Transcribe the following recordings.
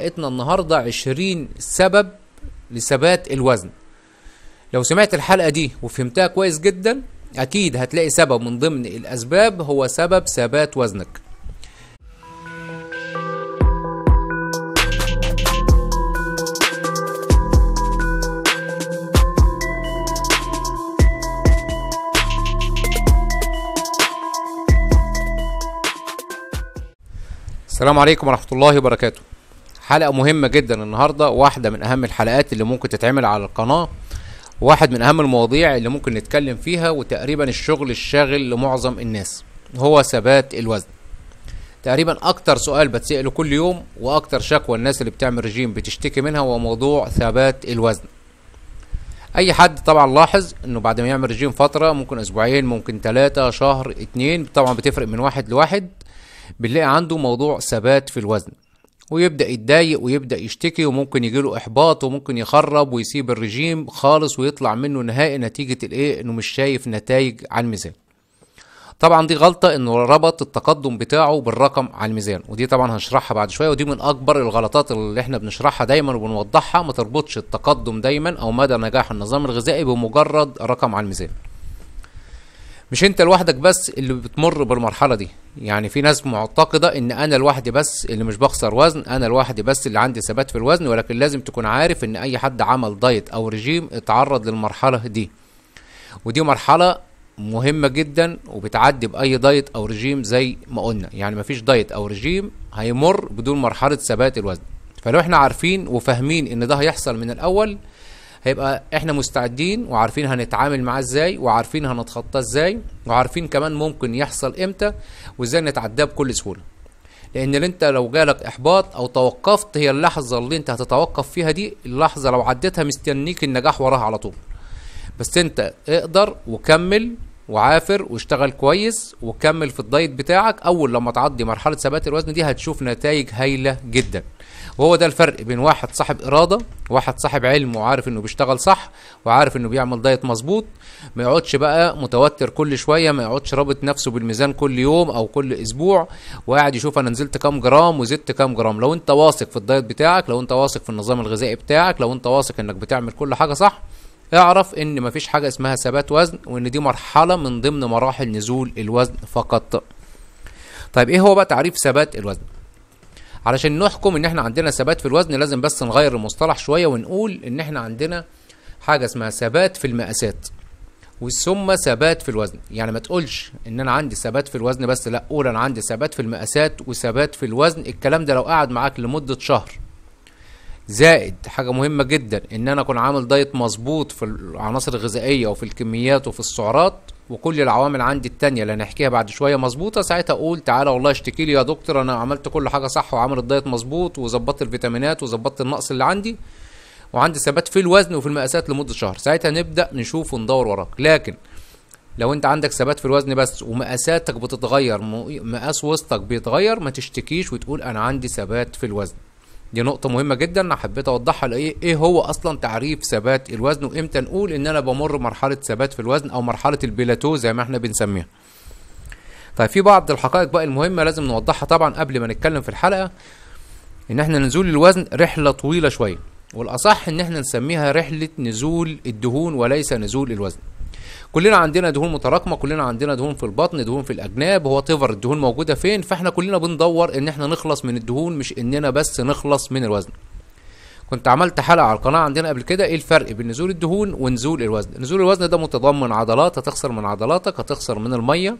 حلقتنا النهاردة عشرين سبب لثبات الوزن لو سمعت الحلقة دي وفهمتها كويس جدا أكيد هتلاقي سبب من ضمن الأسباب هو سبب ثبات وزنك السلام عليكم ورحمة الله وبركاته حلقه مهمه جدا النهارده واحده من اهم الحلقات اللي ممكن تتعمل على القناه واحد من اهم المواضيع اللي ممكن نتكلم فيها وتقريبا الشغل الشاغل لمعظم الناس هو ثبات الوزن تقريبا اكتر سؤال بتسأله كل يوم واكتر شكوى الناس اللي بتعمل رجيم بتشتكي منها هو موضوع ثبات الوزن اي حد طبعا لاحظ انه بعد ما يعمل رجيم فتره ممكن اسبوعين ممكن ثلاثة شهر اتنين طبعا بتفرق من واحد لواحد بنلاقي عنده موضوع ثبات في الوزن ويبدأ يتضايق ويبدأ يشتكي وممكن يجيله إحباط وممكن يخرب ويسيب الرجيم خالص ويطلع منه نهائي نتيجة الإيه إنه مش شايف نتائج على الميزان طبعا دي غلطة انه ربط التقدم بتاعه بالرقم على الميزان ودي طبعا هنشرحها بعد شوية ودي من اكبر الغلطات اللي احنا بنشرحها دايما وبنوضحها ما تربطش التقدم دايما او مدى نجاح النظام الغذائي بمجرد رقم على الميزان مش انت لوحدك بس اللي بتمر بالمرحلة دي يعني في ناس معتقده ان انا لوحدي بس اللي مش بخسر وزن انا لوحدي بس اللي عندي ثبات في الوزن ولكن لازم تكون عارف ان اي حد عمل دايت او رجيم اتعرض للمرحله دي ودي مرحله مهمه جدا وبتعدي باي دايت او رجيم زي ما قلنا يعني مفيش دايت او رجيم هيمر بدون مرحله ثبات الوزن فلو احنا عارفين وفاهمين ان ده هيحصل من الاول هيبقى احنا مستعدين وعارفين هنتعامل معاه ازاي وعارفين هنتخطاه ازاي وعارفين كمان ممكن يحصل امتى وازاي نتعداه بكل سهوله لان انت لو جالك احباط او توقفت هي اللحظه اللي انت هتتوقف فيها دي اللحظه لو عديتها مستنيك النجاح وراها على طول بس انت اقدر وكمل وعافر واشتغل كويس وكمل في الدايت بتاعك اول لما تعدي مرحله ثبات الوزن دي هتشوف نتائج هايله جدا وهو ده الفرق بين واحد صاحب اراده واحد صاحب علم وعارف انه بيشتغل صح وعارف انه بيعمل دايت مظبوط ما يقعدش بقى متوتر كل شويه ما يقعدش رابط نفسه بالميزان كل يوم او كل اسبوع وقاعد يشوف انا نزلت كام جرام وزدت كام جرام لو انت واثق في الدايت بتاعك لو انت واثق في النظام الغذائي بتاعك لو انت واثق انك بتعمل كل حاجه صح اعرف ان مفيش حاجه اسمها ثبات وزن وان دي مرحله من ضمن مراحل نزول الوزن فقط طيب ايه هو بقى تعريف ثبات الوزن علشان نحكم ان احنا عندنا ثبات في الوزن لازم بس نغير المصطلح شويه ونقول ان احنا عندنا حاجه اسمها ثبات في المقاسات ثم ثبات في الوزن يعني ما تقولش ان انا عندي ثبات في الوزن بس لا قول انا عندي ثبات في المقاسات وثبات في الوزن الكلام ده لو قعد معاك لمده شهر زائد حاجه مهمه جدا ان انا اكون عامل دايت مظبوط في العناصر الغذائيه وفي الكميات وفي السعرات وكل العوامل عندي التانية اللي هنحكيها بعد شوية مظبوطة ساعتها أقول تعالى والله اشتكي لي يا دكتور أنا عملت كل حاجة صح وعمل الدايت مظبوط وظبطت الفيتامينات وظبطت النقص اللي عندي وعندي ثبات في الوزن وفي المقاسات لمدة شهر ساعتها نبدأ نشوف وندور وراك لكن لو انت عندك ثبات في الوزن بس ومقاساتك بتتغير مقاس وسطك بيتغير ما تشتكيش وتقول انا عندي ثبات في الوزن دي نقطه مهمه جدا حبيت اوضحها لايه ايه هو اصلا تعريف ثبات الوزن وامتى نقول ان انا بمر مرحله ثبات في الوزن او مرحله البلاتو زي ما احنا بنسميها طيب في بعض الحقائق بقى المهمه لازم نوضحها طبعا قبل ما نتكلم في الحلقه ان احنا نزول الوزن رحله طويله شويه والاصح ان احنا نسميها رحله نزول الدهون وليس نزول الوزن كلنا عندنا دهون متراكمه كلنا عندنا دهون في البطن دهون في الاجناب هو تفر الدهون موجوده فين فاحنا كلنا بندور ان احنا نخلص من الدهون مش اننا بس نخلص من الوزن كنت عملت حلقه على القناه عندنا قبل كده ايه الفرق بين نزول الدهون ونزول الوزن نزول الوزن ده متضمن عضلات هتخسر من عضلاتك هتخسر من الميه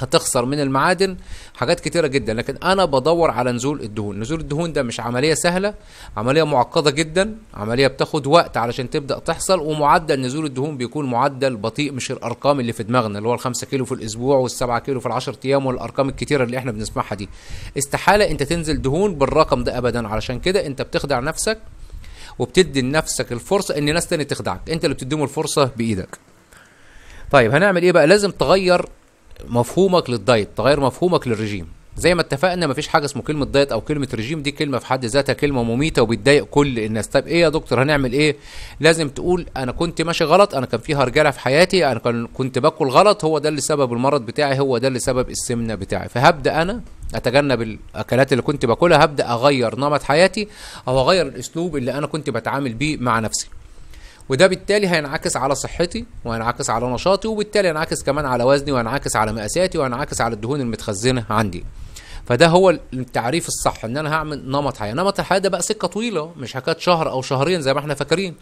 هتخسر من المعادن حاجات كتيرة جدا لكن انا بدور على نزول الدهون نزول الدهون ده مش عملية سهلة عملية معقدة جدا عملية بتاخد وقت علشان تبدأ تحصل ومعدل نزول الدهون بيكون معدل بطيء مش الارقام اللي في دماغنا اللي هو الخمسة كيلو في الاسبوع والسبعة كيلو في العشر ايام والارقام الكتيرة اللي احنا بنسمعها دي استحالة انت تنزل دهون بالرقم ده ابدا علشان كده انت بتخدع نفسك وبتدي لنفسك الفرصة ان ناس تاني تخدعك انت اللي بتديهم الفرصة بايدك طيب هنعمل ايه بقى لازم تغير مفهومك للدايت تغير مفهومك للرجيم زي ما اتفقنا مفيش حاجه اسمه كلمه دايت او كلمه رجيم دي كلمه في حد ذاتها كلمه مميته وبتضايق كل الناس طب ايه يا دكتور هنعمل ايه لازم تقول انا كنت ماشي غلط انا كان في هرجله في حياتي انا كان كنت باكل غلط هو ده اللي سبب المرض بتاعي هو ده اللي سبب السمنه بتاعي فهبدا انا اتجنب الاكلات اللي كنت باكلها هبدا اغير نمط حياتي او اغير الاسلوب اللي انا كنت بتعامل بيه مع نفسي وده بالتالي هينعكس على صحتي وهينعكس على نشاطي وبالتالي هينعكس كمان على وزني وهينعكس على مقاساتي وهينعكس على الدهون المتخزنه عندي فده هو التعريف الصح ان انا هعمل نمط حياه نمط الحياه ده بقى سكه طويله مش حكايه شهر او شهرين زي ما احنا فاكرين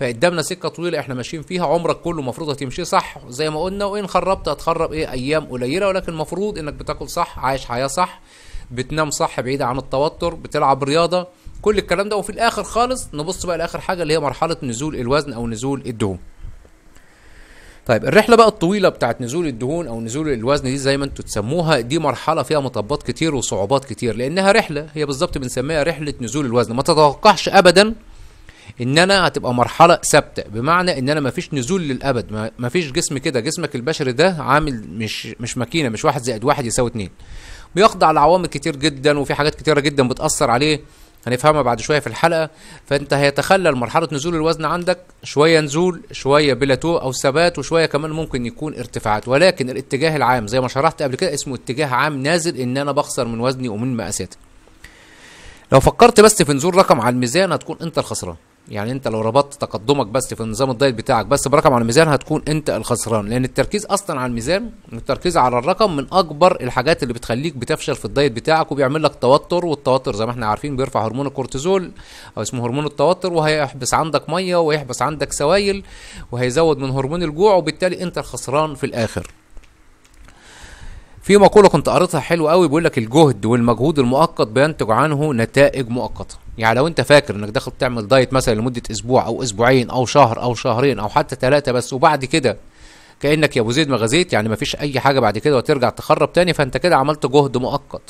فقدامنا سكه طويله احنا ماشيين فيها عمرك كله المفروض هتمشي صح زي ما قلنا وان خربت هتخرب ايه ايام قليله ولكن المفروض انك بتاكل صح عايش حياه صح بتنام صح بعيد عن التوتر بتلعب رياضه كل الكلام ده وفي الاخر خالص نبص بقى لاخر حاجه اللي هي مرحله نزول الوزن او نزول الدهون طيب الرحله بقى الطويله بتاعت نزول الدهون او نزول الوزن دي زي ما انتم تسموها دي مرحله فيها مطبات كتير وصعوبات كتير لانها رحله هي بالظبط بنسميها رحله نزول الوزن ما تتوقعش ابدا ان انا هتبقى مرحله ثابته بمعنى ان انا مفيش نزول للابد مفيش جسم كده جسمك البشري ده عامل مش مش ماكينه مش واحد زائد واحد يساوي اتنين بيخضع لعوامل كتير جدا وفي حاجات كتيره جدا بتاثر عليه هنفهمها بعد شويه في الحلقه فانت هيتخلل مرحله نزول الوزن عندك شويه نزول شويه بلاتو او ثبات وشويه كمان ممكن يكون ارتفاعات ولكن الاتجاه العام زي ما شرحت قبل كده اسمه اتجاه عام نازل ان انا بخسر من وزني ومن مقاساتي لو فكرت بس في نزول رقم على الميزان هتكون انت الخسران يعني انت لو ربطت تقدمك بس في النظام الدايت بتاعك بس برقم على الميزان هتكون انت الخسران لان التركيز اصلا على الميزان والتركيز على الرقم من اكبر الحاجات اللي بتخليك بتفشل في الدايت بتاعك وبيعمل لك توتر والتوتر زي ما احنا عارفين بيرفع هرمون الكورتيزول او اسمه هرمون التوتر وهيحبس عندك ميه ويحبس عندك سوائل وهيزود من هرمون الجوع وبالتالي انت الخسران في الاخر في مقوله كنت قريتها حلوه قوي بيقول لك الجهد والمجهود المؤقت بينتج عنه نتائج مؤقته يعني لو انت فاكر انك داخل تعمل دايت مثلا لمده اسبوع او اسبوعين او شهر او شهرين او حتى ثلاثه بس وبعد كده كانك يا ابو زيد ما غزيت يعني ما فيش اي حاجه بعد كده وترجع تخرب تاني فانت كده عملت جهد مؤقت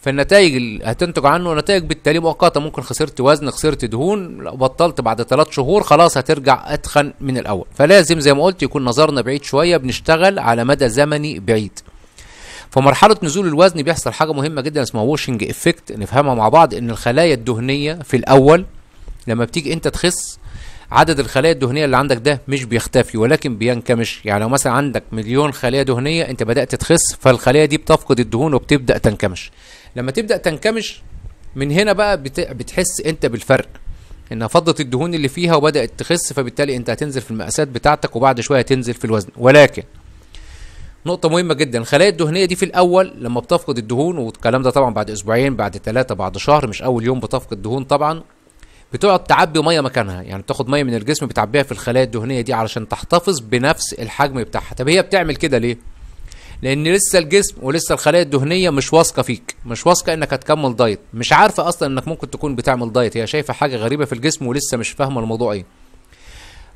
فالنتائج اللي هتنتج عنه نتائج بالتالي مؤقته ممكن خسرت وزن خسرت دهون لو بطلت بعد ثلاث شهور خلاص هترجع اتخن من الاول فلازم زي ما قلت يكون نظرنا بعيد شويه بنشتغل على مدى زمني بعيد فمرحله نزول الوزن بيحصل حاجه مهمه جدا اسمها ووشنج افكت نفهمها مع بعض ان الخلايا الدهنيه في الاول لما بتيجي انت تخس عدد الخلايا الدهنيه اللي عندك ده مش بيختفي ولكن بينكمش يعني لو مثلا عندك مليون خليه دهنيه انت بدات تخس فالخليه دي بتفقد الدهون وبتبدا تنكمش لما تبدا تنكمش من هنا بقى بتحس انت بالفرق انها فضت الدهون اللي فيها وبدات تخس فبالتالي انت هتنزل في المقاسات بتاعتك وبعد شويه هتنزل في الوزن ولكن نقطة مهمة جدا الخلايا الدهنية دي في الأول لما بتفقد الدهون والكلام ده طبعا بعد أسبوعين بعد ثلاثة بعد شهر مش أول يوم بتفقد دهون طبعا بتقعد تعبي ميه مكانها يعني بتاخد ميه من الجسم بتعبيها في الخلايا الدهنيه دي علشان تحتفظ بنفس الحجم بتاعها طب هي بتعمل كده ليه لان لسه الجسم ولسه الخلايا الدهنيه مش واثقه فيك مش واثقه انك هتكمل دايت مش عارفه اصلا انك ممكن تكون بتعمل دايت هي شايفه حاجه غريبه في الجسم ولسه مش فاهمه الموضوع ايه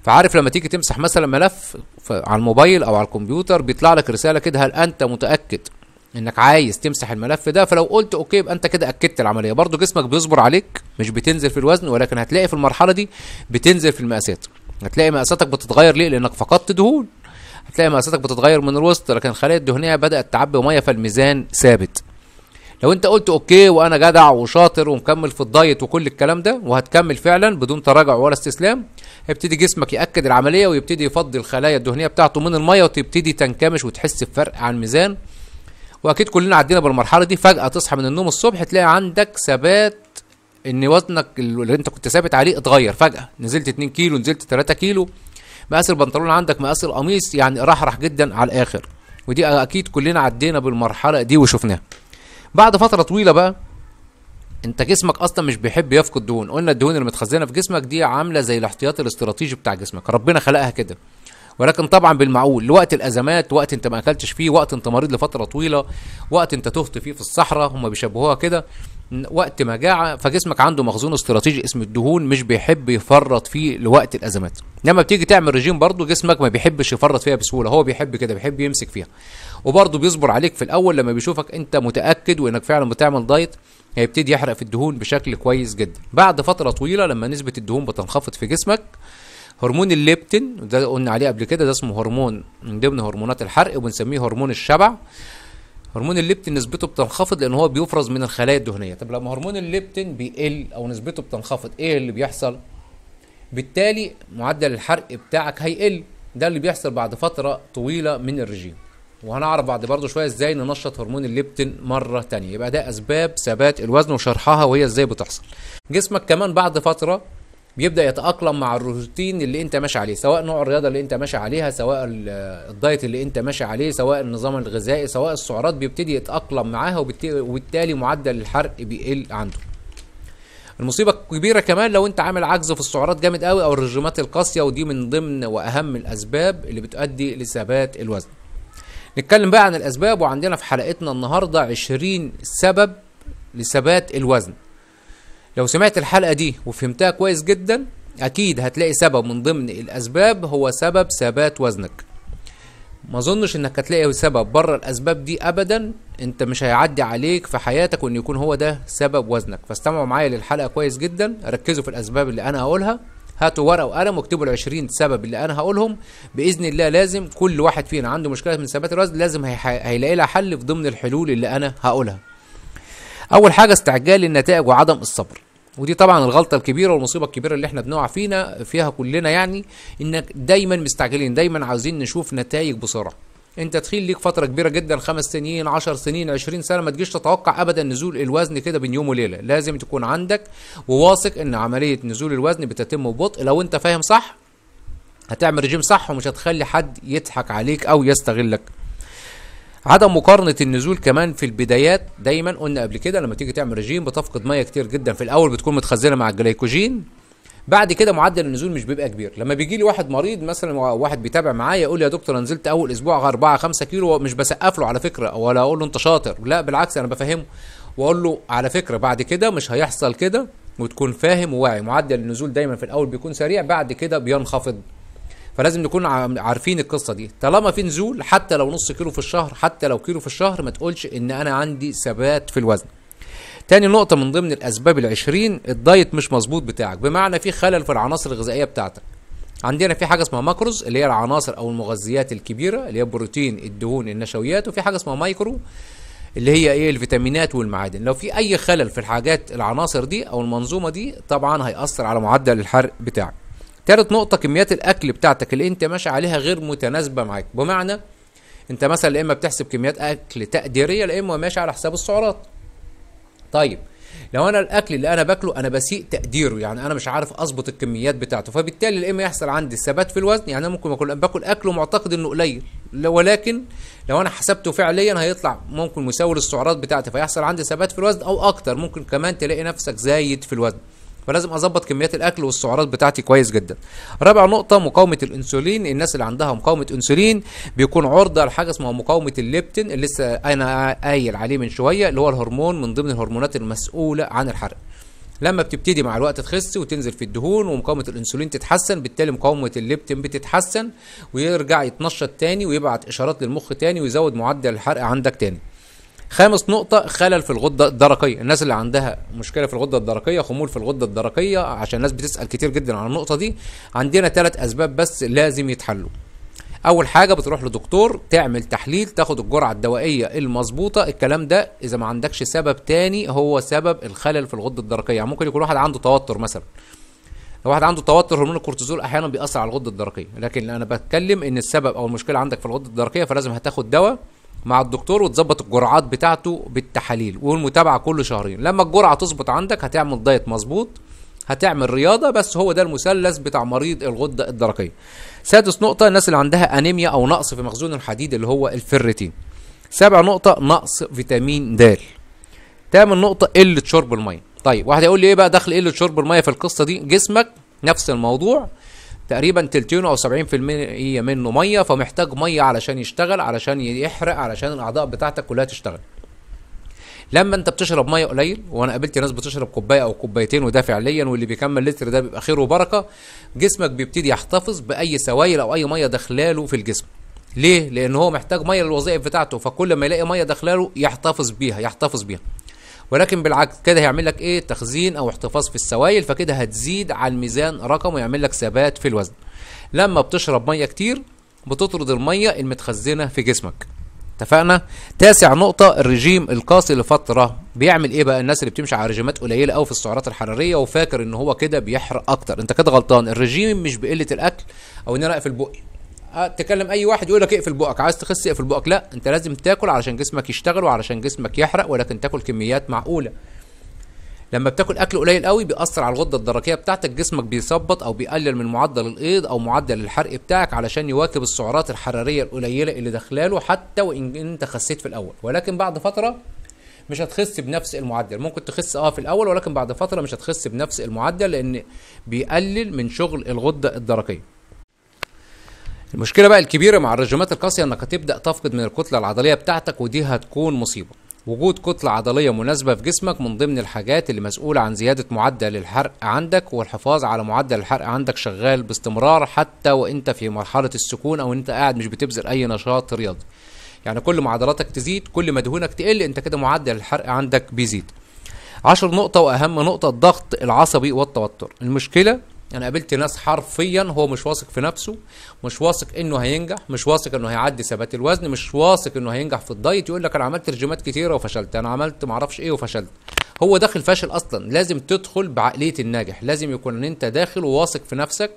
فعارف لما تيجي تمسح مثلا ملف على الموبايل او على الكمبيوتر بيطلع لك رساله كده هل انت متاكد انك عايز تمسح الملف ده فلو قلت اوكي يبقى انت كده اكدت العمليه برضو جسمك بيصبر عليك مش بتنزل في الوزن ولكن هتلاقي في المرحله دي بتنزل في المقاسات هتلاقي مقاساتك بتتغير ليه لانك فقدت دهون هتلاقي مقاساتك بتتغير من الوسط لكن الخلايا الدهنيه بدات تعبي ميه فالميزان ثابت لو انت قلت اوكي وانا جدع وشاطر ومكمل في الدايت وكل الكلام ده وهتكمل فعلا بدون تراجع ولا استسلام هيبتدي جسمك ياكد العمليه ويبتدي يفضي الخلايا الدهنيه بتاعته من الميه وتبتدي تنكمش وتحس بفرق عن الميزان واكيد كلنا عدينا بالمرحله دي فجاه تصحى من النوم الصبح تلاقي عندك ثبات ان وزنك اللي انت كنت ثابت عليه اتغير فجاه نزلت 2 كيلو نزلت 3 كيلو مقاس البنطلون عندك مقاس القميص يعني رحرح جدا على الاخر ودي اكيد كلنا عدينا بالمرحله دي وشفناها بعد فتره طويله بقى انت جسمك اصلا مش بيحب يفقد دهون قلنا الدهون اللي متخزنه في جسمك دي عامله زي الاحتياطي الاستراتيجي بتاع جسمك ربنا خلقها كده ولكن طبعا بالمعقول لوقت الازمات وقت انت ما اكلتش فيه وقت انت مريض لفتره طويله وقت انت تهت فيه في الصحراء هم بيشبهوها كده وقت مجاعه فجسمك عنده مخزون استراتيجي اسمه الدهون مش بيحب يفرط فيه لوقت الازمات لما بتيجي تعمل رجيم برضه جسمك ما بيحبش يفرط فيها بسهوله هو بيحب كده بيحب يمسك فيها وبرضه بيصبر عليك في الاول لما بيشوفك انت متاكد وانك فعلا بتعمل دايت هيبتدي يحرق في الدهون بشكل كويس جدا بعد فتره طويله لما نسبه الدهون بتنخفض في جسمك هرمون الليبتين ده قلنا عليه قبل كده ده اسمه هرمون من ضمن هرمونات الحرق وبنسميه هرمون الشبع هرمون الليبتين نسبته بتنخفض لان هو بيفرز من الخلايا الدهنيه طب لما هرمون الليبتين بيقل او نسبته بتنخفض ايه اللي بيحصل بالتالي معدل الحرق بتاعك هيقل ده اللي بيحصل بعد فتره طويله من الرجيم وهنعرف بعد برضه شويه ازاي ننشط هرمون الليبتين مره تانية يبقى ده اسباب ثبات الوزن وشرحها وهي ازاي بتحصل جسمك كمان بعد فتره بيبدا يتاقلم مع الروتين اللي انت ماشي عليه سواء نوع الرياضه اللي انت ماشي عليها سواء الدايت اللي انت ماشي عليه سواء النظام الغذائي سواء السعرات بيبتدي يتاقلم معاها وبالتالي معدل الحرق بيقل عنده المصيبه الكبيره كمان لو انت عامل عجز في السعرات جامد قوي او الرجيمات القاسيه ودي من ضمن واهم الاسباب اللي بتؤدي لثبات الوزن نتكلم بقى عن الأسباب وعندنا في حلقتنا النهاردة 20 سبب لثبات الوزن لو سمعت الحلقة دي وفهمتها كويس جدا أكيد هتلاقي سبب من ضمن الأسباب هو سبب ثبات وزنك ما اظنش انك هتلاقي سبب بره الاسباب دي ابدا انت مش هيعدي عليك في حياتك وان يكون هو ده سبب وزنك فاستمعوا معايا للحلقه كويس جدا ركزوا في الاسباب اللي انا هقولها هاتوا ورقه وقلم واكتبوا ال 20 سبب اللي انا هقولهم باذن الله لازم كل واحد فينا عنده مشكله من ثبات الوزن لازم هيلاقي لها حل في ضمن الحلول اللي انا هقولها. اول حاجه استعجال النتائج وعدم الصبر. ودي طبعا الغلطه الكبيره والمصيبه الكبيره اللي احنا بنقع فينا فيها كلنا يعني انك دايما مستعجلين دايما عاوزين نشوف نتائج بسرعه انت تخيل ليك فتره كبيره جدا خمس سنين 10 سنين 20 سنه ما تجيش تتوقع ابدا نزول الوزن كده بين يوم وليله لازم تكون عندك وواثق ان عمليه نزول الوزن بتتم ببطء لو انت فاهم صح هتعمل رجيم صح ومش هتخلي حد يضحك عليك او يستغلك عدم مقارنة النزول كمان في البدايات دايما قلنا قبل كده لما تيجي تعمل رجيم بتفقد ميه كتير جدا في الاول بتكون متخزنة مع الجليكوجين بعد كده معدل النزول مش بيبقى كبير لما بيجي لي واحد مريض مثلا واحد بيتابع معايا يقول لي يا دكتور انا نزلت اول اسبوع 4 5 كيلو مش بسقف له على فكره ولا اقول له انت شاطر لا بالعكس انا بفهمه واقول له على فكره بعد كده مش هيحصل كده وتكون فاهم وواعي معدل النزول دايما في الاول بيكون سريع بعد كده بينخفض فلازم نكون عارفين القصه دي طالما في نزول حتى لو نص كيلو في الشهر حتى لو كيلو في الشهر ما تقولش ان انا عندي ثبات في الوزن تاني نقطة من ضمن الأسباب العشرين الدايت مش مظبوط بتاعك بمعنى في خلل في العناصر الغذائية بتاعتك عندنا في حاجة اسمها ماكروز اللي هي العناصر أو المغذيات الكبيرة اللي هي البروتين الدهون النشويات وفي حاجة اسمها مايكرو اللي هي ايه الفيتامينات والمعادن لو في اي خلل في الحاجات العناصر دي او المنظومه دي طبعا هيأثر على معدل الحرق بتاعك تالت نقطه كميات الاكل بتاعتك اللي انت ماشي عليها غير متناسبه معاك بمعنى انت مثلا يا اما بتحسب كميات اكل تقديريه يا اما ماشي على حساب السعرات طيب لو انا الاكل اللي انا باكله انا بسيء تقديره يعني انا مش عارف اظبط الكميات بتاعته فبالتالي يا اما يحصل عندي ثبات في الوزن يعني انا ممكن باكل باكل اكل معتقد انه قليل ولكن لو انا حسبته فعليا هيطلع ممكن مساوي للسعرات بتاعتي فيحصل عندي ثبات في الوزن او اكتر ممكن كمان تلاقي نفسك زايد في الوزن فلازم اظبط كميات الاكل والسعرات بتاعتي كويس جدا رابع نقطه مقاومه الانسولين الناس اللي عندها مقاومه انسولين بيكون عرضه لحاجه اسمها مقاومه الليبتين اللي لسه انا قايل عليه من شويه اللي هو الهرمون من ضمن الهرمونات المسؤوله عن الحرق لما بتبتدي مع الوقت تخس وتنزل في الدهون ومقاومه الانسولين تتحسن بالتالي مقاومه الليبتين بتتحسن ويرجع يتنشط تاني ويبعت اشارات للمخ تاني ويزود معدل الحرق عندك تاني خامس نقطه خلل في الغده الدرقيه الناس اللي عندها مشكله في الغده الدرقيه خمول في الغده الدرقيه عشان الناس بتسال كتير جدا عن النقطه دي عندنا ثلاث اسباب بس لازم يتحلوا اول حاجه بتروح لدكتور تعمل تحليل تاخد الجرعه الدوائيه المظبوطه الكلام ده اذا ما عندكش سبب تاني هو سبب الخلل في الغده الدرقيه يعني ممكن يكون واحد عنده توتر مثلا لو واحد عنده توتر هرمون الكورتيزول احيانا بيأثر على الغده الدرقيه لكن انا بتكلم ان السبب او المشكله عندك في الغده الدرقيه فلازم هتاخد دواء مع الدكتور وتظبط الجرعات بتاعته بالتحاليل والمتابعه كل شهرين لما الجرعه تظبط عندك هتعمل دايت مظبوط هتعمل رياضه بس هو ده المثلث بتاع مريض الغده الدرقيه سادس نقطه الناس اللي عندها انيميا او نقص في مخزون الحديد اللي هو الفيرتين سابع نقطه نقص فيتامين د تامن نقطه قله شرب الميه طيب واحد يقول لي ايه بقى دخل قله شرب الميه في القصه دي جسمك نفس الموضوع تقريبا تلتين او 70% منه ميه فمحتاج ميه علشان يشتغل علشان يحرق علشان الاعضاء بتاعتك كلها تشتغل لما انت بتشرب ميه قليل وانا قابلت ناس بتشرب كوبايه او كوبايتين وده فعليا واللي بيكمل لتر ده بيبقى خير وبركه جسمك بيبتدي يحتفظ باي سوائل او اي ميه داخلاله في الجسم ليه لان هو محتاج ميه للوظائف بتاعته فكل ما يلاقي ميه داخلاله يحتفظ بيها يحتفظ بيها ولكن بالعكس كده هيعمل لك ايه تخزين او احتفاظ في السوائل فكده هتزيد على الميزان رقم ويعمل لك ثبات في الوزن لما بتشرب ميه كتير بتطرد الميه المتخزنه في جسمك اتفقنا تاسع نقطه الرجيم القاسي لفتره بيعمل ايه بقى الناس اللي بتمشي على رجيمات قليله قوي في السعرات الحراريه وفاكر ان هو كده بيحرق اكتر انت كده غلطان الرجيم مش بقله الاكل او ان انا اقفل بقي تكلم اي واحد يقول لك اقفل بقك عايز تخس اقفل بقك لا انت لازم تاكل علشان جسمك يشتغل وعلشان جسمك يحرق ولكن تاكل كميات معقوله لما بتاكل اكل قليل قوي بيأثر على الغده الدرقيه بتاعتك جسمك بيثبط او بيقلل من معدل الايض او معدل الحرق بتاعك علشان يواكب السعرات الحراريه القليله اللي داخلاله حتى وان انت خسيت في الاول ولكن بعد فتره مش هتخس بنفس المعدل ممكن تخس اه في الاول ولكن بعد فتره مش هتخس بنفس المعدل لان بيقلل من شغل الغده الدرقيه المشكله بقى الكبيره مع الرجيمات القاسيه انك هتبدا تفقد من الكتله العضليه بتاعتك ودي هتكون مصيبه وجود كتلة عضلية مناسبة في جسمك من ضمن الحاجات اللي مسؤولة عن زيادة معدل الحرق عندك والحفاظ على معدل الحرق عندك شغال باستمرار حتى وانت في مرحلة السكون او انت قاعد مش بتبذل اي نشاط رياضي يعني كل ما عضلاتك تزيد كل ما دهونك تقل انت كده معدل الحرق عندك بيزيد عشر نقطة وأهم نقطة الضغط العصبي والتوتر المشكلة انا قابلت ناس حرفيا هو مش واثق في نفسه مش واثق انه هينجح مش واثق انه هيعدي ثبات الوزن مش واثق انه هينجح في الدايت يقول لك انا عملت رجيمات كتيره وفشلت انا عملت معرفش ايه وفشلت هو داخل فاشل اصلا لازم تدخل بعقليه الناجح لازم يكون ان انت داخل وواثق في نفسك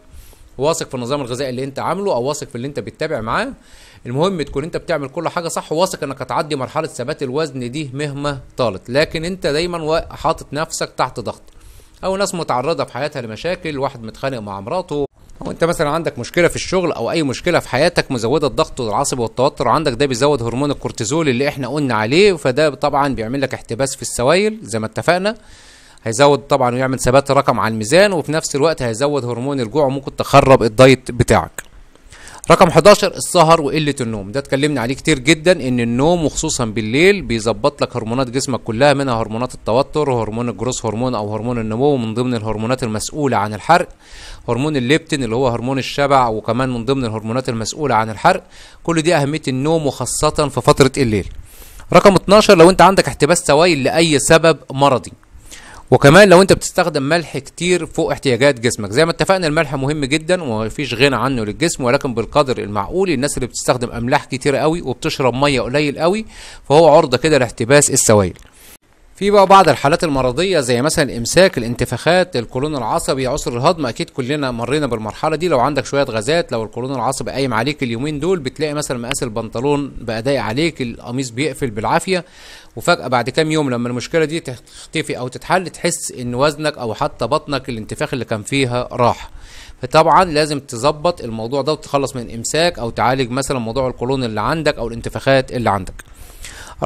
واثق في النظام الغذائي اللي انت عامله او واثق في اللي انت بتتابع معاه المهم تكون انت بتعمل كل حاجه صح وواثق انك هتعدي مرحله ثبات الوزن دي مهما طالت لكن انت دايما حاطط نفسك تحت ضغط او ناس متعرضه في حياتها لمشاكل واحد متخانق مع مراته او انت مثلا عندك مشكله في الشغل او اي مشكله في حياتك مزوده الضغط والعصب والتوتر عندك ده بيزود هرمون الكورتيزول اللي احنا قلنا عليه فده طبعا بيعمل لك احتباس في السوائل زي ما اتفقنا هيزود طبعا ويعمل ثبات رقم على الميزان وفي نفس الوقت هيزود هرمون الجوع وممكن تخرب الدايت بتاعك رقم 11 السهر وقله النوم ده اتكلمنا عليه كتير جدا ان النوم وخصوصا بالليل بيظبط لك هرمونات جسمك كلها منها هرمونات التوتر وهرمون الجروس هرمون او هرمون النمو من ضمن الهرمونات المسؤوله عن الحرق هرمون الليبتين اللي هو هرمون الشبع وكمان من ضمن الهرمونات المسؤوله عن الحرق كل دي اهميه النوم وخاصه في فتره الليل رقم 12 لو انت عندك احتباس سوائل لاي سبب مرضي وكمان لو انت بتستخدم ملح كتير فوق احتياجات جسمك زي ما اتفقنا الملح مهم جدا ومفيش غنى عنه للجسم ولكن بالقدر المعقول الناس اللي بتستخدم املاح كتير قوي وبتشرب ميه قليل قوي فهو عرضه كده لاحتباس السوائل في بقى بعض الحالات المرضيه زي مثلا امساك الانتفاخات القولون العصبي عسر الهضم اكيد كلنا مرينا بالمرحله دي لو عندك شويه غازات لو القولون العصبي قايم عليك اليومين دول بتلاقي مثلا مقاس البنطلون بقى ضايق عليك القميص بيقفل بالعافيه وفجاه بعد كام يوم لما المشكله دي تختفي او تتحل تحس ان وزنك او حتى بطنك الانتفاخ اللي كان فيها راح فطبعا لازم تظبط الموضوع ده وتتخلص من امساك او تعالج مثلا موضوع القولون اللي عندك او الانتفاخات اللي عندك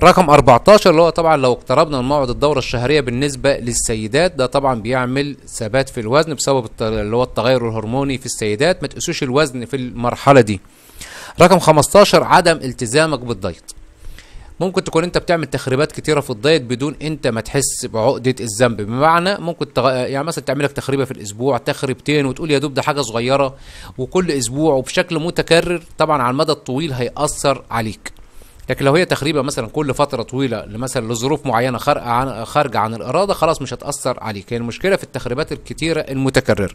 رقم 14 اللي هو طبعا لو اقتربنا من موعد الدوره الشهريه بالنسبه للسيدات ده طبعا بيعمل ثبات في الوزن بسبب اللي هو التغير الهرموني في السيدات ما تقيسوش الوزن في المرحله دي رقم 15 عدم التزامك بالدايت ممكن تكون انت بتعمل تخريبات كتيره في الدايت بدون انت ما تحس بعقده الذنب بمعنى ممكن تغ... يعني مثلا تعمل لك تخريبه في الاسبوع تخريبتين وتقول يا دوب ده حاجه صغيره وكل اسبوع وبشكل متكرر طبعا على المدى الطويل هيأثر عليك لكن لو هي تخريبه مثلا كل فتره طويله مثلا لظروف معينه خارجه عن خارجه عن الاراده خلاص مش هتاثر عليك هي المشكله في التخريبات الكتيره المتكرره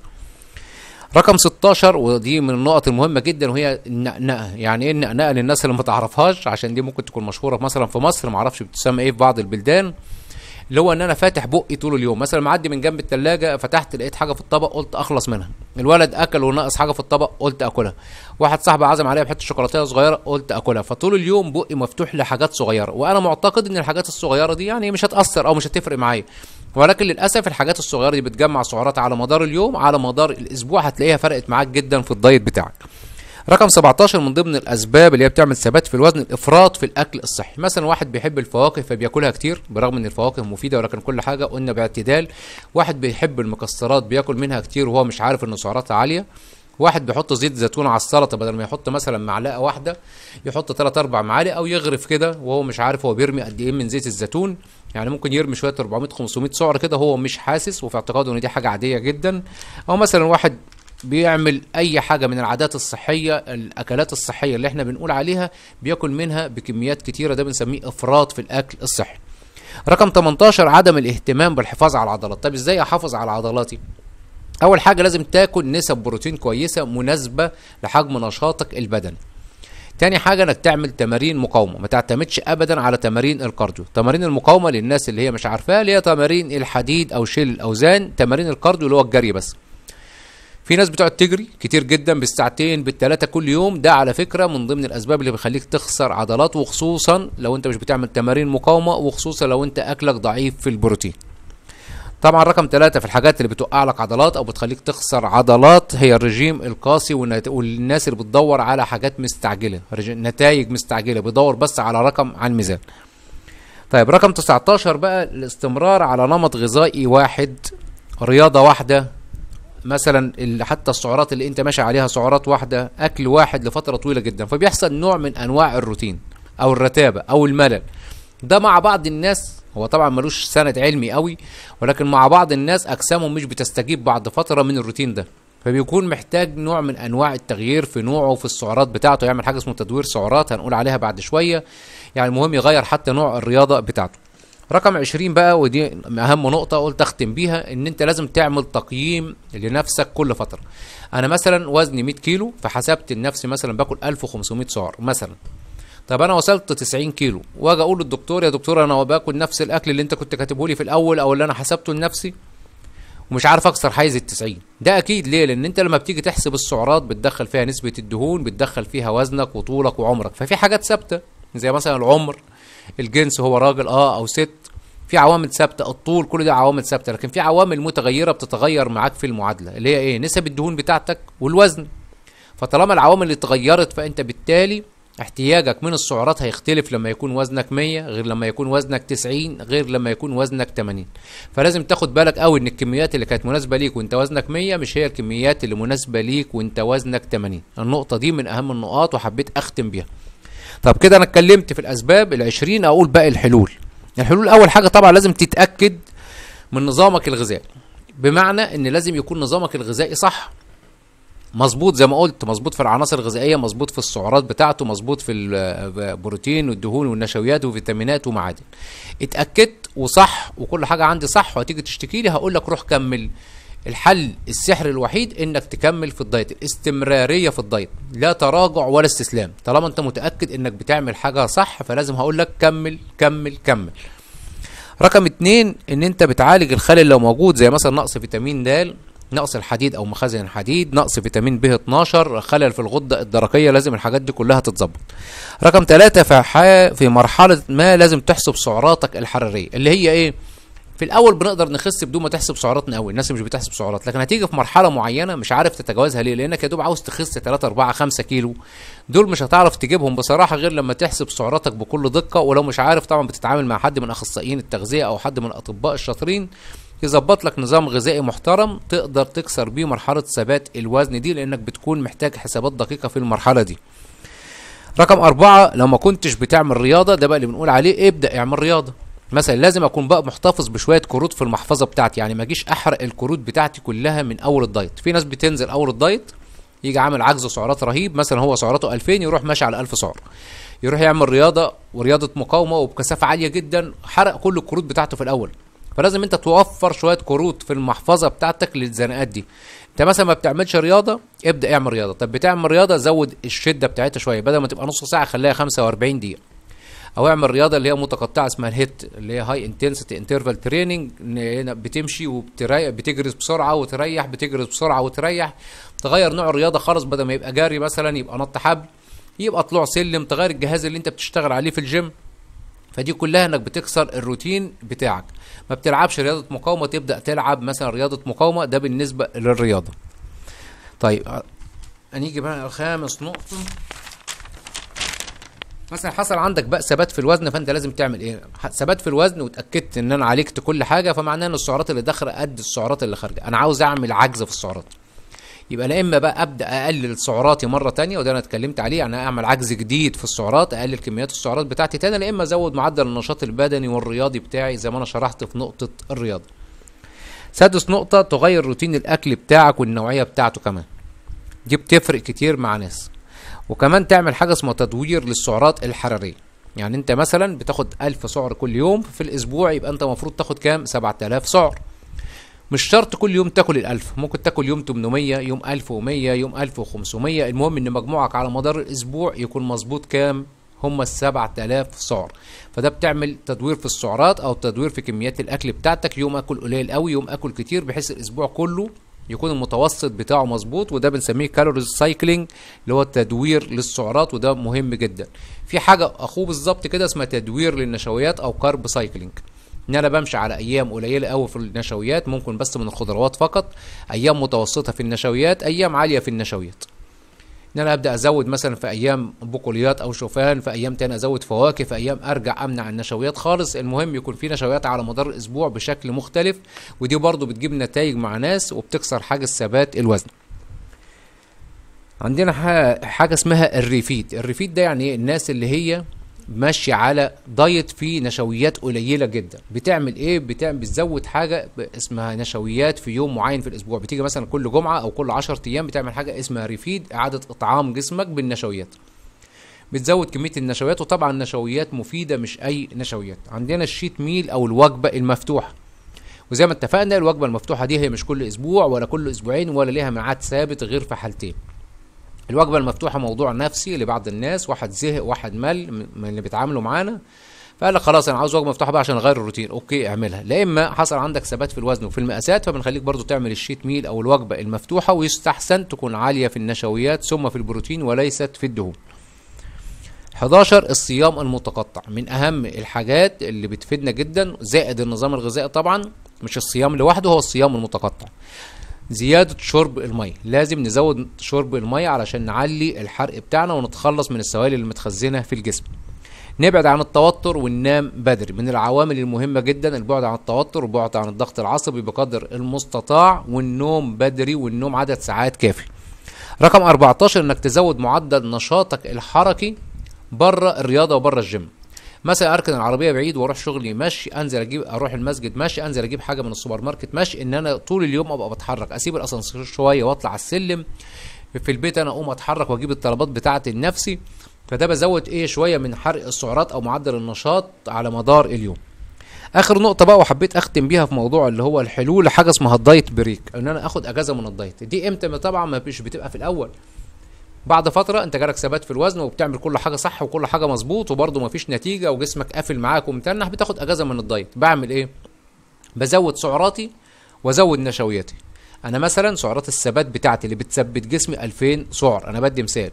رقم 16 ودي من النقط المهمه جدا وهي النقنقه يعني ايه النقنقه للناس اللي ما تعرفهاش عشان دي ممكن تكون مشهوره مثلا في مصر ما اعرفش بتسمى ايه في بعض البلدان اللي هو ان انا فاتح بقي طول اليوم مثلا معدي من جنب التلاجة فتحت لقيت حاجه في الطبق قلت اخلص منها الولد اكل وناقص حاجه في الطبق قلت اكلها واحد صاحبي عزم عليا بحته شوكولاته صغيره قلت اكلها فطول اليوم بقي مفتوح لحاجات صغيره وانا معتقد ان الحاجات الصغيره دي يعني مش هتاثر او مش هتفرق معايا ولكن للاسف الحاجات الصغيره دي بتجمع سعرات على مدار اليوم على مدار الاسبوع هتلاقيها فرقت معاك جدا في الدايت بتاعك رقم 17 من ضمن الاسباب اللي هي بتعمل ثبات في الوزن الافراط في الاكل الصحي مثلا واحد بيحب الفواكه فبياكلها كتير برغم ان الفواكه مفيده ولكن كل حاجه قلنا باعتدال واحد بيحب المكسرات بياكل منها كتير وهو مش عارف ان سعراتها عاليه واحد بيحط زيت زيتون على السلطه بدل ما يحط مثلا معلقه واحده يحط 3 4 معالق او يغرف كده وهو مش عارف هو بيرمي قد ايه من زيت الزيتون يعني ممكن يرمي شويه 400 500 سعر كده هو مش حاسس وفي اعتقاده ان دي حاجه عاديه جدا او مثلا واحد بيعمل اي حاجه من العادات الصحيه الاكلات الصحيه اللي احنا بنقول عليها بياكل منها بكميات كتيره ده بنسميه افراط في الاكل الصحي رقم 18 عدم الاهتمام بالحفاظ على العضلات طب ازاي احافظ على عضلاتي اول حاجه لازم تاكل نسب بروتين كويسه مناسبه لحجم نشاطك البدني تاني حاجة انك تعمل تمارين مقاومة ما تعتمدش ابدا على تمارين الكارديو تمارين المقاومة للناس اللي هي مش عارفاها اللي هي تمارين الحديد او شيل الاوزان تمارين الكارديو اللي هو الجري بس في ناس بتقعد تجري كتير جدا بالساعتين بالتلاتة كل يوم ده على فكرة من ضمن الأسباب اللي بيخليك تخسر عضلات وخصوصا لو أنت مش بتعمل تمارين مقاومة وخصوصا لو أنت أكلك ضعيف في البروتين طبعا رقم ثلاثة في الحاجات اللي بتوقع لك عضلات او بتخليك تخسر عضلات هي الرجيم القاسي والناس اللي بتدور على حاجات مستعجلة نتائج مستعجلة بيدور بس على رقم على الميزان طيب رقم 19 بقى الاستمرار على نمط غذائي واحد رياضة واحدة مثلا حتى السعرات اللي انت ماشي عليها سعرات واحده اكل واحد لفتره طويله جدا فبيحصل نوع من انواع الروتين او الرتابه او الملل ده مع بعض الناس هو طبعا ملوش سند علمي قوي ولكن مع بعض الناس اجسامهم مش بتستجيب بعد فتره من الروتين ده فبيكون محتاج نوع من انواع التغيير في نوعه في السعرات بتاعته يعمل حاجه اسمه تدوير سعرات هنقول عليها بعد شويه يعني المهم يغير حتى نوع الرياضه بتاعته رقم 20 بقى ودي اهم نقطه قلت اختم بيها ان انت لازم تعمل تقييم لنفسك كل فتره انا مثلا وزني 100 كيلو فحسبت لنفسي مثلا باكل 1500 سعر مثلا طب انا وصلت 90 كيلو واجي اقول للدكتور يا دكتور انا باكل نفس الاكل اللي انت كنت كاتبه لي في الاول او اللي انا حسبته لنفسي ومش عارف اكسر حيز ال 90 ده اكيد ليه لان انت لما بتيجي تحسب السعرات بتدخل فيها نسبه الدهون بتدخل فيها وزنك وطولك وعمرك ففي حاجات ثابته زي مثلا العمر الجنس هو راجل اه او ست في عوامل ثابته الطول كل ده عوامل ثابته لكن في عوامل متغيره بتتغير معاك في المعادله اللي هي ايه نسب الدهون بتاعتك والوزن فطالما العوامل اللي اتغيرت فانت بالتالي احتياجك من السعرات هيختلف لما يكون وزنك 100 غير لما يكون وزنك 90 غير لما يكون وزنك 80 فلازم تاخد بالك قوي ان الكميات اللي كانت مناسبه ليك وانت وزنك 100 مش هي الكميات اللي مناسبه ليك وانت وزنك 80 النقطه دي من اهم النقاط وحبيت اختم بيها طب كده انا اتكلمت في الاسباب ال20 اقول باقي الحلول الحلول يعني اول حاجه طبعا لازم تتاكد من نظامك الغذائي بمعنى ان لازم يكون نظامك الغذائي صح مظبوط زي ما قلت مظبوط في العناصر الغذائيه مظبوط في السعرات بتاعته مظبوط في البروتين والدهون والنشويات وفيتامينات ومعادن اتاكدت وصح وكل حاجه عندي صح وهتيجي تشتكي لي هقول لك روح كمل الحل السحر الوحيد انك تكمل في الدايت الاستمراريه في الدايت لا تراجع ولا استسلام طالما انت متاكد انك بتعمل حاجه صح فلازم هقول لك كمل كمل كمل رقم اتنين ان انت بتعالج الخلل لو موجود زي مثلا نقص فيتامين د نقص الحديد او مخازن الحديد نقص فيتامين ب 12 خلل في الغده الدرقيه لازم الحاجات دي كلها تتظبط رقم ثلاثة في في مرحله ما لازم تحسب سعراتك الحراريه اللي هي ايه في الاول بنقدر نخس بدون ما تحسب سعراتنا قوي الناس مش بتحسب سعرات لكن هتيجي في مرحله معينه مش عارف تتجاوزها ليه لانك يا دوب عاوز تخس 3 4 5 كيلو دول مش هتعرف تجيبهم بصراحه غير لما تحسب سعراتك بكل دقه ولو مش عارف طبعا بتتعامل مع حد من اخصائيين التغذيه او حد من الاطباء الشاطرين يظبط لك نظام غذائي محترم تقدر تكسر بيه مرحله ثبات الوزن دي لانك بتكون محتاج حسابات دقيقه في المرحله دي رقم أربعة لو ما كنتش بتعمل رياضة ده بقى اللي بنقول عليه ابدأ اعمل رياضة مثلا لازم اكون بقى محتفظ بشويه كروت في المحفظه بتاعتي يعني ما اجيش احرق الكروت بتاعتي كلها من اول الدايت في ناس بتنزل اول الدايت يجي عامل عجز سعرات رهيب مثلا هو سعراته 2000 يروح ماشي على 1000 سعر يروح يعمل رياضه ورياضه مقاومه وبكثافه عاليه جدا حرق كل الكروت بتاعته في الاول فلازم انت توفر شويه كروت في المحفظه بتاعتك للزنقات دي انت مثلا ما بتعملش رياضه ابدا اعمل رياضه طب بتعمل رياضه زود الشده بتاعتها شويه بدل ما تبقى نص ساعه خليها 45 دقيقه او اعمل رياضه اللي هي متقطعه اسمها الهيت اللي هي هاي انتنسيتي انترفال تريننج بتمشي وبتريح بتجرس بسرعه وتريح بتجرس بسرعه وتريح تغير نوع الرياضه خالص بدل ما يبقى جري مثلا يبقى نط حبل يبقى طلوع سلم تغير الجهاز اللي انت بتشتغل عليه في الجيم فدي كلها انك بتكسر الروتين بتاعك ما بتلعبش رياضه مقاومه تبدا تلعب مثلا رياضه مقاومه ده بالنسبه للرياضه طيب هنيجي بقى الخامس نقطه مثلا حصل عندك بقى ثبات في الوزن فانت لازم تعمل ايه ثبات في الوزن واتاكدت ان انا عالجت كل حاجه فمعناه ان السعرات اللي داخله قد السعرات اللي خارجه انا عاوز اعمل عجز في السعرات يبقى لا اما بقى ابدا اقلل سعراتي مره تانية وده انا اتكلمت عليه يعني اعمل عجز جديد في السعرات اقلل كميات السعرات بتاعتي تاني لا اما ازود معدل النشاط البدني والرياضي بتاعي زي ما انا شرحت في نقطه الرياضه سادس نقطه تغير روتين الاكل بتاعك والنوعيه بتاعته كمان دي بتفرق كتير مع ناس وكمان تعمل حاجه اسمها تدوير للسعرات الحراريه يعني انت مثلا بتاخد 1000 سعر كل يوم في الاسبوع يبقى انت المفروض تاخد كام 7000 سعر مش شرط كل يوم تاكل الألف ممكن تاكل يوم 800 يوم 1100 يوم 1500 المهم ان مجموعك على مدار الاسبوع يكون مظبوط كام هم ال 7000 سعر فده بتعمل تدوير في السعرات او تدوير في كميات الاكل بتاعتك يوم اكل قليل قوي يوم اكل كتير بحيث الاسبوع كله يكون المتوسط بتاعه مظبوط وده بنسميه كالوريز سايكلينج اللي هو التدوير للسعرات وده مهم جدا في حاجه اخوه بالظبط كده اسمها تدوير للنشويات او كارب سايكلينج ان انا بمشي على ايام قليله قوي في النشويات ممكن بس من الخضروات فقط ايام متوسطه في النشويات ايام عاليه في النشويات ان انا ابدا ازود مثلا في ايام بقوليات او شوفان في ايام تاني ازود فواكه في ايام ارجع امنع النشويات خالص المهم يكون في نشويات على مدار الاسبوع بشكل مختلف ودي برضو بتجيب نتائج مع ناس وبتكسر حاجز ثبات الوزن عندنا حاجه اسمها الريفيد الريفيد ده يعني إيه؟ الناس اللي هي ماشي على دايت فيه نشويات قليله جدا بتعمل ايه بتعمل بتزود حاجه اسمها نشويات في يوم معين في الاسبوع بتيجي مثلا كل جمعه او كل 10 ايام بتعمل حاجه اسمها ريفيد اعاده اطعام جسمك بالنشويات بتزود كميه النشويات وطبعا نشويات مفيده مش اي نشويات عندنا الشيت ميل او الوجبه المفتوحه وزي ما اتفقنا الوجبه المفتوحه دي هي مش كل اسبوع ولا كل اسبوعين ولا ليها ميعاد ثابت غير في حالتين الوجبة المفتوحة موضوع نفسي لبعض الناس واحد زهق واحد مل من اللي بيتعاملوا معانا فقال لك خلاص انا عاوز وجبه مفتوحه بقى عشان اغير الروتين اوكي اعملها لا اما حصل عندك ثبات في الوزن وفي المقاسات فبنخليك برضو تعمل الشيت ميل او الوجبه المفتوحه ويستحسن تكون عاليه في النشويات ثم في البروتين وليست في الدهون 11 الصيام المتقطع من اهم الحاجات اللي بتفيدنا جدا زائد النظام الغذائي طبعا مش الصيام لوحده هو الصيام المتقطع زياده شرب الميه لازم نزود شرب الميه علشان نعلي الحرق بتاعنا ونتخلص من السوائل المتخزنة في الجسم نبعد عن التوتر وننام بدري من العوامل المهمه جدا البعد عن التوتر والبعد عن الضغط العصبي بقدر المستطاع والنوم بدري والنوم عدد ساعات كافي رقم 14 انك تزود معدل نشاطك الحركي بره الرياضه وبره الجيم مثلا اركن العربيه بعيد واروح شغلي ماشي انزل اجيب اروح المسجد ماشي انزل اجيب حاجه من السوبر ماركت ماشي ان انا طول اليوم ابقى بتحرك اسيب الاسانسير شويه واطلع على السلم في البيت انا اقوم اتحرك واجيب الطلبات بتاعتي لنفسي فده بزود ايه شويه من حرق السعرات او معدل النشاط على مدار اليوم اخر نقطه بقى وحبيت اختم بيها في موضوع اللي هو الحلول لحاجه اسمها الدايت بريك ان انا اخد اجازه من الدايت دي امتى طبعا ما بيش بتبقى في الاول بعد فتره انت جالك ثبات في الوزن وبتعمل كل حاجه صح وكل حاجه مظبوط وبرضه مفيش نتيجه وجسمك قافل معاك ومتنح بتاخد اجازه من الدايت بعمل ايه بزود سعراتي وازود نشوياتي انا مثلا سعرات الثبات بتاعتي اللي بتثبت جسمي 2000 سعر انا بدي مثال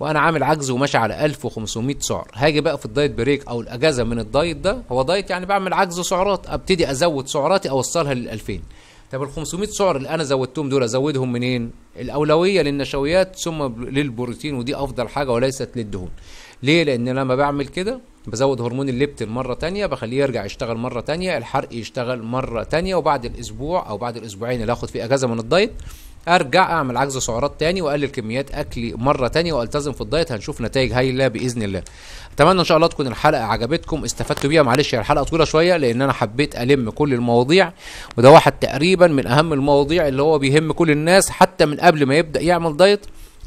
وانا عامل عجز وماشي على 1500 سعر هاجي بقى في الدايت بريك او الاجازه من الدايت ده هو دايت يعني بعمل عجز سعرات ابتدي ازود سعراتي اوصلها لل 2000 طب ال 500 سعر اللي انا زودتهم دول ازودهم منين؟ الاولويه للنشويات ثم للبروتين ودي افضل حاجه وليست للدهون. ليه؟ لان لما بعمل كده بزود هرمون الليبتين مره تانية بخليه يرجع يشتغل مره تانية الحرق يشتغل مره تانية وبعد الاسبوع او بعد الاسبوعين اللي اخد فيه اجازه من الدايت ارجع اعمل عجز سعرات تاني واقلل كميات اكلي مره تانية والتزم في الدايت هنشوف نتائج هايله باذن الله اتمنى ان شاء الله تكون الحلقه عجبتكم استفدتوا بيها معلش هي الحلقه طويله شويه لان انا حبيت الم كل المواضيع وده واحد تقريبا من اهم المواضيع اللي هو بيهم كل الناس حتى من قبل ما يبدا يعمل دايت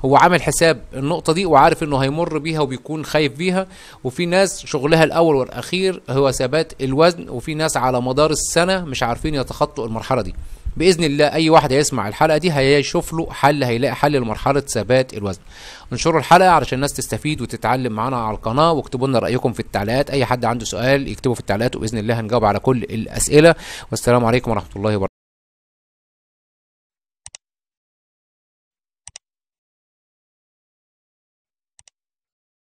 هو عامل حساب النقطة دي وعارف انه هيمر بيها وبيكون خايف بيها وفي ناس شغلها الاول والاخير هو ثبات الوزن وفي ناس على مدار السنة مش عارفين يتخطوا المرحلة دي باذن الله اي واحد هيسمع الحلقه دي هيشوف له حل هيلاقي حل لمرحله ثبات الوزن انشروا الحلقه علشان الناس تستفيد وتتعلم معانا على القناه واكتبوا لنا رايكم في التعليقات اي حد عنده سؤال يكتبه في التعليقات وباذن الله هنجاوب على كل الاسئله والسلام عليكم ورحمه الله وبركاته